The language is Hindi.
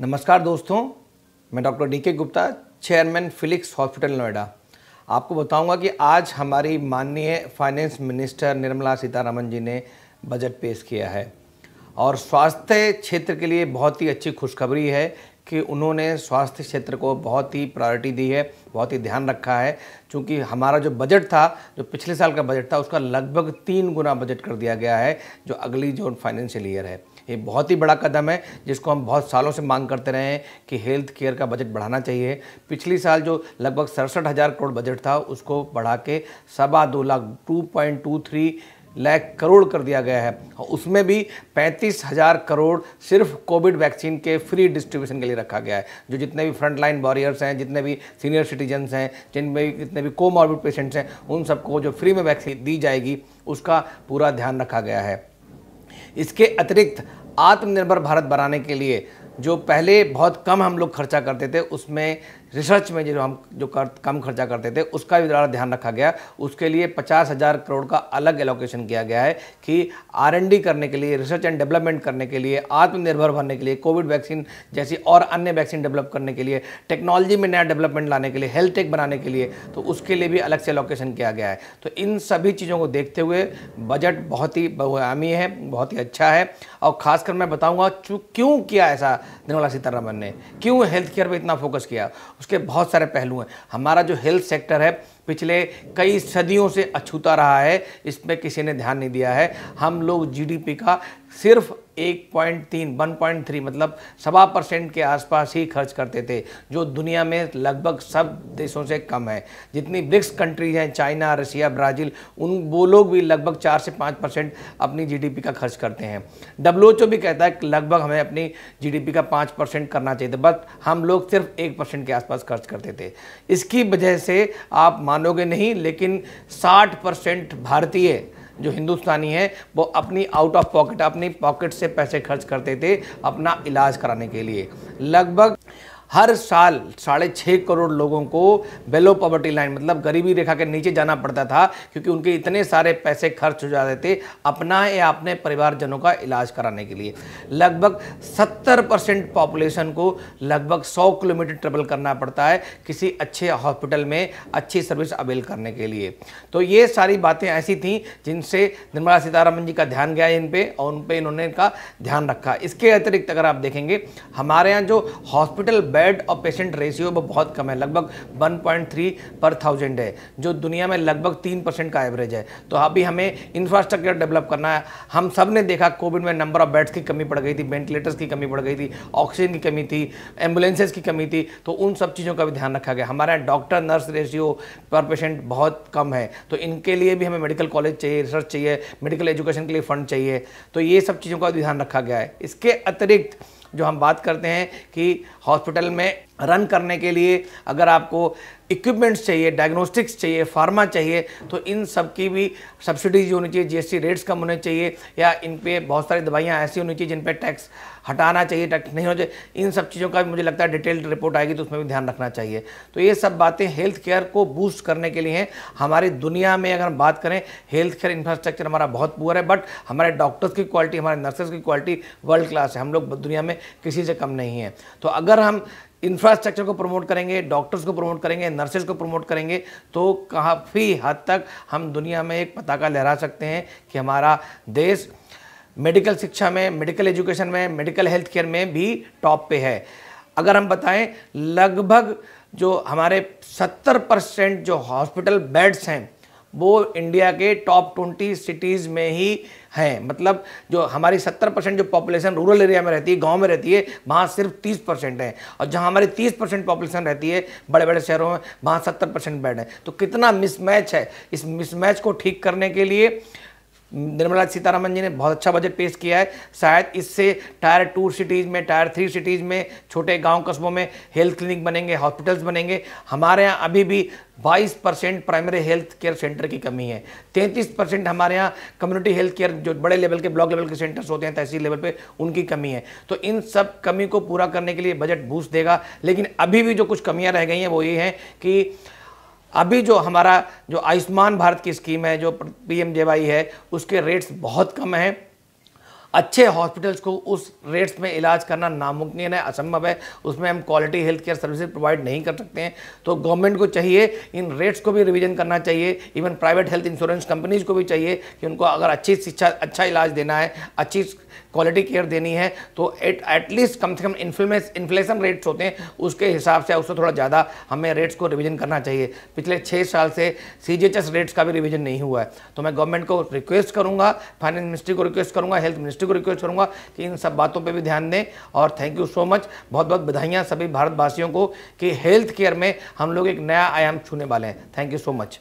नमस्कार दोस्तों मैं doctor D K Gupta chairman Felix hospital Noida आपको बताऊंगा कि आज हमारी माननीय फाइनेंस मिनिस्टर निर्मला सीतारमन जी ने बजट पेश किया है और स्वास्थ्य क्षेत्र के लिए बहुत ही अच्छी खुशखबरी है कि उन्होंने स्वास्थ्य क्षेत्र को बहुत ही प्रायोरिटी दी है बहुत ही ध्यान रखा है क्योंकि हमारा जो बजट था जो पिछले साल का बजट था उसका लगभग तीन गुना बजट कर दिया गया है जो अगली जो फाइनेंशियल ईयर है ये बहुत ही बड़ा कदम है जिसको हम बहुत सालों से मांग करते रहे हैं कि हेल्थ केयर का बजट बढ़ाना चाहिए पिछली साल जो लगभग सड़सठ हज़ार करोड़ बजट था उसको बढ़ा के सवा दो lakh two point two three lakh crore कर दिया गया है और उसमें भी पैंतीस हज़ार करोड़ सिर्फ कोविड वैक्सीन के फ्री डिस्ट्रीब्यूशन के लिए रखा गया है जो जितने भी फ्रंट लाइन वॉरियर्स हैं जितने भी सीनियर सिटीजन्स हैं जिनमें जितने भी कोमॉर्बिड पेशेंट्स हैं उन सबको जो फ्री में वैक्सीन दी जाएगी उसका पूरा ध्यान रखा गया है इसके अतिरिक्त आत्मनिर्भर भारत बनाने के लिए जो पहले बहुत कम हम लोग खर्चा करते थे उसमें रिसर्च में जो हम जो कर, कम खर्चा करते थे उसका भी ज़्यादा ध्यान रखा गया उसके लिए पचास हज़ार करोड़ का अलग एलोकेशन किया गया है कि आर करने के लिए रिसर्च एंड डेवलपमेंट करने के लिए आत्मनिर्भर बनने के लिए कोविड वैक्सीन जैसी और अन्य वैक्सीन डेवलप करने के लिए टेक्नोलॉजी में नया डेवलपमेंट लाने के लिए हेल्थ टेक बनाने के लिए तो उसके लिए भी अलग से एलोकेशन किया गया है तो इन सभी चीज़ों को देखते हुए बजट बहुत ही बहुआमी है बहुत ही अच्छा है और खासकर मैं बताऊँगा क्यों किया ऐसा निर्मला सीतारमन ने क्यों हेल्थ केयर पर इतना फोकस किया उसके बहुत सारे पहलू हैं हमारा जो हेल्थ सेक्टर है पिछले कई सदियों से अछूता रहा है इस पर किसी ने ध्यान नहीं दिया है हम लोग जीडीपी का सिर्फ एक पॉइंट तीन वन पॉइंट थ्री मतलब सवा परसेंट के आसपास ही खर्च करते थे जो दुनिया में लगभग सब देशों से कम है जितनी ब्रिक्स कंट्रीज हैं चाइना रशिया ब्राज़ील उन वो लोग भी लगभग चार से पाँच परसेंट अपनी जीडीपी का खर्च करते हैं डब्ल्यू भी कहता है कि लगभग हमें अपनी जीडीपी का पाँच परसेंट करना चाहिए था बट हम लोग सिर्फ एक परसेंट के आसपास खर्च करते थे इसकी वजह से आप मानोगे नहीं लेकिन साठ परसेंट भारतीय जो हिंदुस्तानी हैं वो अपनी आउट ऑफ पॉकेट अपनी पॉकेट से पैसे खर्च करते थे अपना इलाज कराने के लिए लगभग हर साल साढ़े छः करोड़ लोगों को बेलो पॉवर्टी लाइन मतलब गरीबी रेखा के नीचे जाना पड़ता था क्योंकि उनके इतने सारे पैसे खर्च हो जाते थे अपना या अपने परिवारजनों का इलाज कराने के लिए लगभग 70 परसेंट पॉपुलेशन को लगभग 100 किलोमीटर ट्रेवल करना पड़ता है किसी अच्छे हॉस्पिटल में अच्छी सर्विस अवेल करने के लिए तो ये सारी बातें ऐसी थी जिनसे निर्मला सीतारामन जी का ध्यान गया इन पर और उन पर इन्होंने इनका ध्यान रखा इसके अतिरिक्त अगर आप देखेंगे हमारे यहाँ जो हॉस्पिटल बेड और पेशेंट रेशियो वो बहुत कम है लगभग 1.3 पर थाउजेंड है जो दुनिया में लगभग तीन परसेंट का एवरेज है तो अभी हमें इंफ्रास्ट्रक्चर डेवलप करना है हम सब ने देखा कोविड में नंबर ऑफ बेड्स की कमी पड़ गई थी वेंटिलेटर्स की कमी पड़ गई थी ऑक्सीजन की कमी थी एम्बुलेंसेज की कमी थी तो उन सब चीज़ों का भी ध्यान रखा गया हमारे यहाँ डॉक्टर नर्स रेशियो पर पेशेंट बहुत कम है तो इनके लिए भी हमें मेडिकल कॉलेज चाहिए रिसर्च चाहिए मेडिकल एजुकेशन के लिए फ़ंड चाहिए तो ये सब चीज़ों का ध्यान रखा गया है इसके अतिरिक्त जो हम बात करते हैं कि हॉस्पिटल में रन करने के लिए अगर आपको इक्विपमेंट्स चाहिए डायग्नोस्टिक्स चाहिए फार्मा चाहिए तो इन सब की भी सब्सिडीज होनी चाहिए जीएसटी रेट्स कम होने चाहिए या इन पे बहुत सारी दवाइयाँ ऐसी होनी चाहिए जिन पर टैक्स हटाना चाहिए टैक्स नहीं होना चाहिए इन सब चीज़ों का भी मुझे लगता है डिटेल्ड रिपोर्ट आएगी तो उसमें भी ध्यान रखना चाहिए तो ये सब बातें हेल्थ केयर को बूस्ट करने के लिए हैं हमारी दुनिया में अगर हम बात करें हेल्थ केयर इंफ्रास्ट्रक्चर हमारा बहुत पुअर है बट हमारे डॉक्टर्स की क्वालिटी हमारे नर्सेज की क्वालिटी वर्ल्ड क्लास है हम लोग दुनिया में किसी से कम नहीं है तो अगर हम इंफ्रास्ट्रक्चर को प्रमोट करेंगे डॉक्टर्स को प्रमोट करेंगे नर्सेज को प्रमोट करेंगे तो काफ़ी हद तक हम दुनिया में एक पताका लहरा सकते हैं कि हमारा देश मेडिकल शिक्षा में मेडिकल एजुकेशन में मेडिकल हेल्थ केयर में भी टॉप पे है अगर हम बताएं लगभग जो हमारे 70 परसेंट जो हॉस्पिटल बेड्स हैं वो इंडिया के टॉप ट्वेंटी सिटीज़ में ही हैं मतलब जो हमारी सत्तर परसेंट जो पॉपुलेशन रूरल एरिया में रहती है गांव में रहती है वहाँ सिर्फ तीस परसेंट है और जहाँ हमारी तीस परसेंट पॉपुलेशन रहती है बड़े बड़े शहरों में वहाँ सत्तर परसेंट बेड है तो कितना मिसमैच है इस मिसमैच को ठीक करने के लिए निर्मला सीतारामन जी ने बहुत अच्छा बजट पेश किया है शायद इससे टायर टू सिटीज़ में टायर थ्री सिटीज़ में छोटे गांव कस्बों में हेल्थ क्लिनिक बनेंगे हॉस्पिटल्स बनेंगे हमारे यहाँ अभी भी 22 percent primary health care centre की कमी है 33 परसेंट हमारे यहाँ कम्युनिटी हेल्थ केयर जो बड़े लेवल के ब्लॉक लेवल के सेंटर्स होते हैं तहसील लेवल पर उनकी कमी है तो इन सब कमी को पूरा करने के लिए बजट बूस्ट देगा लेकिन अभी भी जो कुछ कमियाँ रह गई हैं वो ये हैं कि अभी जो हमारा जो आयुष्मान भारत की स्कीम है जो पीएमजेवाई है उसके रेट्स बहुत कम हैं अच्छे हॉस्पिटल्स को उस रेट्स में इलाज करना नामुमकिन है असंभव है उसमें हम quality health care services provide नहीं कर सकते हैं तो गवर्नमेंट को चाहिए इन रेट्स को भी रिवीजन करना चाहिए even private health insurance companies को भी चाहिए कि उनको अगर अच्छी शिक्षा अच्छा इलाज देना है अच्छी क्वालिटी केयर देनी है तो एट एटलीस्ट कम से कम इन्फ्लेशन रेट्स होते हैं उसके हिसाब से उससे थोड़ा ज़्यादा हमें रेट्स को रिविजन करना चाहिए पिछले छः साल से सी रेट्स का भी रिविजन नहीं हुआ है तो मैं गवर्नमेंट को रिक्वेस्ट करूँगा फाइनेंस मिनिस्ट्री को रिक्वेस्ट करूँगा हेल्थ मिनिस्ट्री को रिक्वेस्ट करूँगा कि इन सब बातों पर भी ध्यान दें और थैंक यू सो मच बहुत बहुत बधाइयाँ सभी भारतवासियों को कि हेल्थ केयर में हम लोग एक नया आयाम छूने वाले हैं थैंक यू सो मच